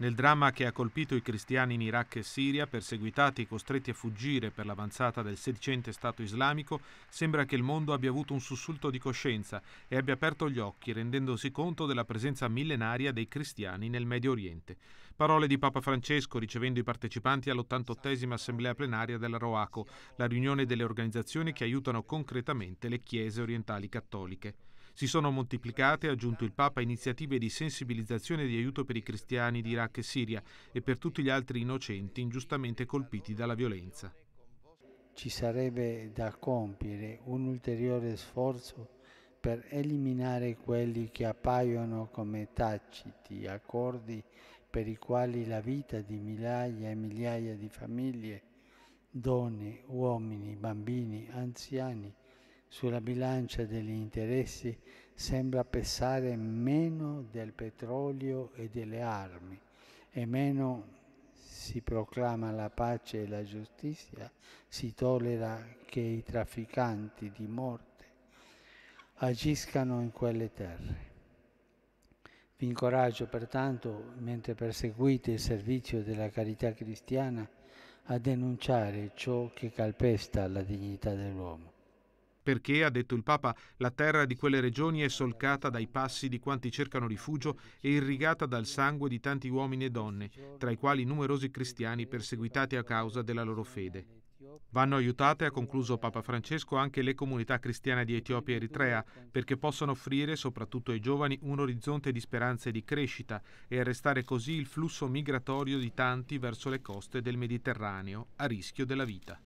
Nel dramma che ha colpito i cristiani in Iraq e Siria, perseguitati e costretti a fuggire per l'avanzata del sedicente Stato islamico, sembra che il mondo abbia avuto un sussulto di coscienza e abbia aperto gli occhi rendendosi conto della presenza millenaria dei cristiani nel Medio Oriente. Parole di Papa Francesco ricevendo i partecipanti all88 assemblea plenaria della Roaco, la riunione delle organizzazioni che aiutano concretamente le chiese orientali cattoliche. Si sono moltiplicate, ha aggiunto il Papa, iniziative di sensibilizzazione e di aiuto per i cristiani di Iraq e Siria e per tutti gli altri innocenti ingiustamente colpiti dalla violenza. Ci sarebbe da compiere un ulteriore sforzo per eliminare quelli che appaiono come taciti accordi per i quali la vita di migliaia e migliaia di famiglie, donne, uomini, bambini, anziani, sulla bilancia degli interessi sembra pesare meno del petrolio e delle armi e meno si proclama la pace e la giustizia, si tollera che i trafficanti di morte agiscano in quelle terre. Vi incoraggio pertanto, mentre perseguite il servizio della carità cristiana, a denunciare ciò che calpesta la dignità dell'uomo perché, ha detto il Papa, la terra di quelle regioni è solcata dai passi di quanti cercano rifugio e irrigata dal sangue di tanti uomini e donne, tra i quali numerosi cristiani perseguitati a causa della loro fede. Vanno aiutate, ha concluso Papa Francesco, anche le comunità cristiane di Etiopia e Eritrea, perché possono offrire, soprattutto ai giovani, un orizzonte di speranza e di crescita e arrestare così il flusso migratorio di tanti verso le coste del Mediterraneo, a rischio della vita.